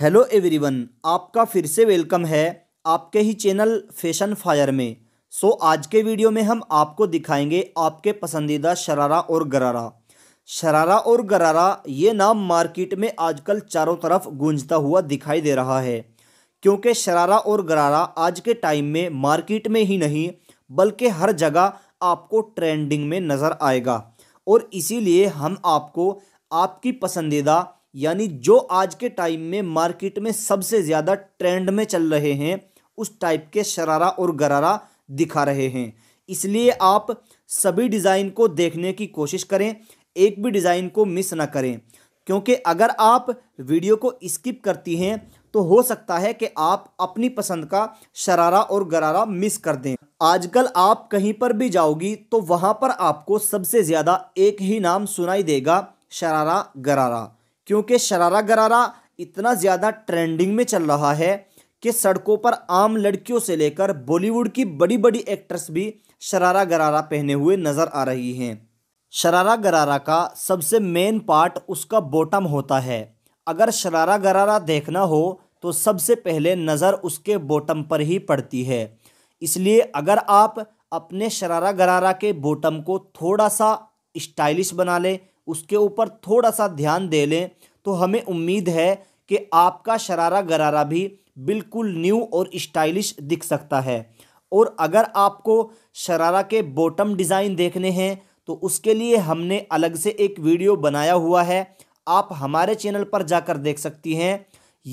hello everyone आपका फिर से वेलकम है आपके ही चैनल फैशन फायर में सो आज के वीडियो में हम आपको दिखाएंगे आपके पसंदीदा शरारा और गरारा शरारा और गरारा ये नाम मार्केट में आजकल चारों तरफ गूंजता हुआ दिखाई दे रहा है क्योंकि शरारा और गरारा आज के टाइम में मार्केट में ही नहीं बल्कि हर जगह आपको ट्रेंडिंग में नज़र आएगा और इसीलिए हम आपको आपकी पसंदीदा यानी जो आज के टाइम में मार्केट में सबसे ज़्यादा ट्रेंड में चल रहे हैं उस टाइप के शरारा और गरारा दिखा रहे हैं इसलिए आप सभी डिज़ाइन को देखने की कोशिश करें एक भी डिज़ाइन को मिस ना करें क्योंकि अगर आप वीडियो को स्किप करती हैं तो हो सकता है कि आप अपनी पसंद का शरारा और गरारा मिस कर दें आजकल आप कहीं पर भी जाओगी तो वहाँ पर आपको सबसे ज़्यादा एक ही नाम सुनाई देगा शरारा गरारा क्योंकि शरारा गरारा इतना ज़्यादा ट्रेंडिंग में चल रहा है कि सड़कों पर आम लड़कियों से लेकर बॉलीवुड की बड़ी बड़ी एक्ट्रेस भी शरारा गरारा पहने हुए नज़र आ रही हैं शरारा गरारा का सबसे मेन पार्ट उसका बॉटम होता है अगर शरारा गरारा देखना हो तो सबसे पहले नज़र उसके बॉटम पर ही पड़ती है इसलिए अगर आप अपने शरारा गरारा के बॉटम को थोड़ा सा स्टाइलिश बना लें उसके ऊपर थोड़ा सा ध्यान दे लें तो हमें उम्मीद है कि आपका शरारा गरारा भी बिल्कुल न्यू और स्टाइलिश दिख सकता है और अगर आपको शरारा के बॉटम डिज़ाइन देखने हैं तो उसके लिए हमने अलग से एक वीडियो बनाया हुआ है आप हमारे चैनल पर जाकर देख सकती हैं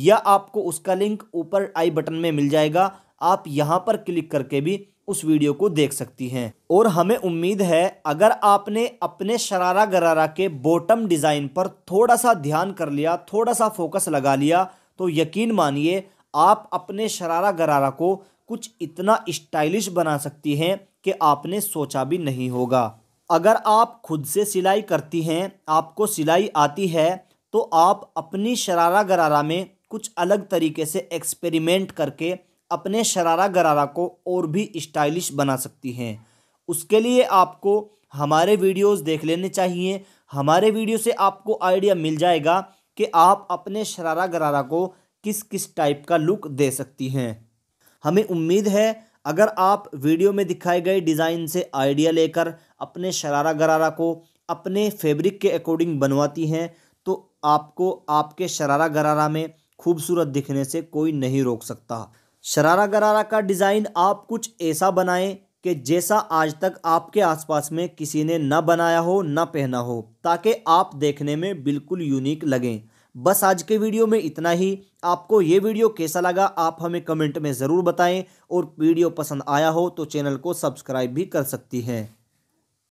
या आपको उसका लिंक ऊपर आई बटन में मिल जाएगा आप यहाँ पर क्लिक करके भी उस वीडियो को देख सकती हैं और हमें उम्मीद है अगर आपने अपने शरारा गरारा के बॉटम डिज़ाइन पर थोड़ा सा ध्यान कर लिया थोड़ा सा फोकस लगा लिया तो यकीन मानिए आप अपने शरारा गरारा को कुछ इतना स्टाइलिश बना सकती हैं कि आपने सोचा भी नहीं होगा अगर आप खुद से सिलाई करती हैं आपको सिलाई आती है तो आप अपनी शरारा गरारा में कुछ अलग तरीके से एक्सपेरिमेंट करके अपने शरारा गरारा को और भी स्टाइलिश बना सकती हैं उसके लिए आपको हमारे वीडियोस देख लेने चाहिए हमारे वीडियो से आपको आइडिया मिल जाएगा कि आप अपने शरारा गरारा को किस किस टाइप का लुक दे सकती हैं हमें उम्मीद है अगर आप वीडियो में दिखाए गए डिज़ाइन से आइडिया लेकर अपने शरारा गरारा को अपने फैब्रिक के अकॉर्डिंग बनवाती हैं तो आपको आपके शरारा गरारा में खूबसूरत दिखने से कोई नहीं रोक सकता शरारा गरारा का डिज़ाइन आप कुछ ऐसा बनाएं कि जैसा आज तक आपके आसपास में किसी ने ना बनाया हो न पहना हो ताकि आप देखने में बिल्कुल यूनिक लगें बस आज के वीडियो में इतना ही आपको ये वीडियो कैसा लगा आप हमें कमेंट में ज़रूर बताएं और वीडियो पसंद आया हो तो चैनल को सब्सक्राइब भी कर सकती हैं